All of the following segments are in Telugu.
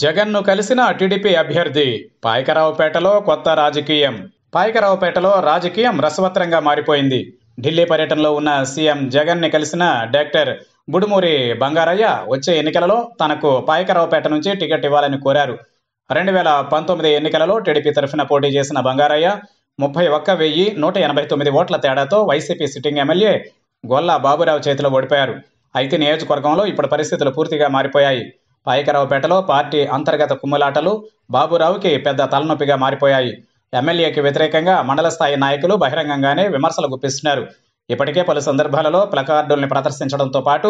జగన్ను కలిసిన టీడీపీ అభ్యర్థి పాయకరావుపేటలో కొత్త రాజకీయం పాయకరావుపేటలో రాజకీయం రసవత్రంగా మారిపోయింది ఢిల్లీ పర్యటనలో ఉన్న సీఎం జగన్ని కలిసిన డాక్టర్ బుడుమూరి బంగారయ్య వచ్చే ఎన్నికలలో తనకు పాయకరావుపేట నుంచి టికెట్ ఇవ్వాలని కోరారు రెండు వేల పంతొమ్మిది ఎన్నికలలో టీడీపీ తరఫున పోటీ చేసిన బంగారయ్య ముప్పై ఒక్క వెయ్యి నూట ఎనభై తొమ్మిది ఓట్ల తేడాతో వైసీపీ సిట్టింగ్ ఎమ్మెల్యే గొల్ల బాబురావు చేతిలో ఓడిపోయారు అయితే నియోజకవర్గంలో ఇప్పుడు పరిస్థితులు పూర్తిగా మారిపోయాయి పైకరావుపేటలో పార్టీ అంతర్గత కుమ్ములాటలు బాబురావుకి పెద్ద తలనొప్పిగా మారిపోయాయి ఎమ్మెల్యేకి వ్యతిరేకంగా మండల స్థాయి నాయకులు బహిరంగంగానే విమర్శలు గుప్పిస్తున్నారు ఇప్పటికే పలు సందర్భాలలో ప్లకార్డుల్ని ప్రదర్శించడంతో పాటు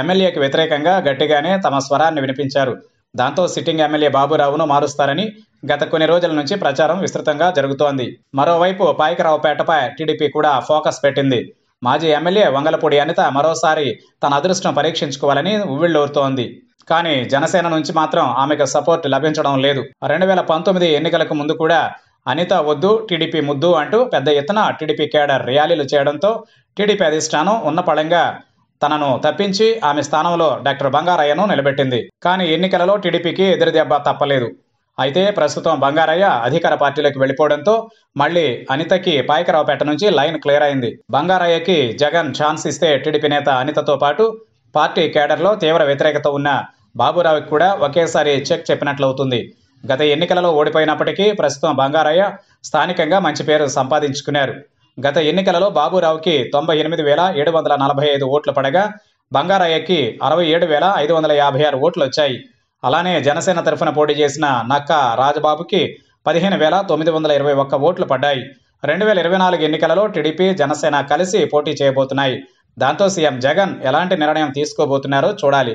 ఎమ్మెల్యేకి వ్యతిరేకంగా గట్టిగానే తమ స్వరాన్ని వినిపించారు దాంతో సిట్టింగ్ ఎమ్మెల్యే బాబురావును మారుస్తారని గత కొన్ని రోజుల నుంచి ప్రచారం విస్తృతంగా జరుగుతోంది మరోవైపు పాయకరావుపేటపై టీడీపీ కూడా ఫోకస్ పెట్టింది మాజీ ఎమ్మెల్యే వంగలపూడి అనిత మరోసారి తన అదృష్టం పరీక్షించుకోవాలని ఉవ్విళ్లూరుతోంది కానీ జనసేన నుంచి మాత్రం ఆమెకు సపోర్ట్ లభించడం లేదు రెండు వేల పంతొమ్మిది ఎన్నికలకు ముందు కూడా అనిత వద్దు టీడీపీ ముద్దు అంటూ పెద్ద ఎత్తున టీడీపీ కేడర్ ర్యాలీలు చేయడంతో టీడీపీ అధిష్టానం ఉన్న తనను తప్పించి ఆమె స్థానంలో డాక్టర్ బంగారయ్యను నిలబెట్టింది కానీ ఎన్నికలలో టీడీపీకి ఎదురుదెబ్బ తప్పలేదు అయితే ప్రస్తుతం బంగారయ్య అధికార పార్టీలోకి వెళ్ళిపోవడంతో మళ్ళీ అనితకి పాయకరావుపేట నుంచి లైన్ క్లియర్ అయింది బంగారయ్యకి జగన్ ఛాన్స్ ఇస్తే టీడీపీ నేత అనితతో పాటు పార్టీ కేడర్లో తీవ్ర వ్యతిరేకత ఉన్న బాబురావుకి కూడా ఒకేసారి చెక్ చెప్పినట్లవుతుంది గత ఎన్నికలలో ఓడిపోయినప్పటికీ ప్రస్తుతం బంగారయ్య స్థానికంగా మంచి పేరు సంపాదించుకున్నారు గత ఎన్నికలలో బాబురావుకి తొంభై ఎనిమిది వేల ఏడు వందల నలభై ఐదు ఓట్లు పడగా బంగారయ్యకి అరవై ఏడు వేల ఐదు వందల యాభై ఆరు ఓట్లు వచ్చాయి అలానే జనసేన తరఫున పోటీ చేసిన నక్క రాజబాబుకి పదిహేను వేల తొమ్మిది వందల ఇరవై ఒక్క ఓట్లు పడ్డాయి రెండు వేల ఇరవై నాలుగు ఎన్నికలలో టీడీపీ జనసేన కలిసి పోటీ చేయబోతున్నాయి దాంతో సీఎం జగన్ ఎలాంటి నిర్ణయం తీసుకోబోతున్నారో చూడాలి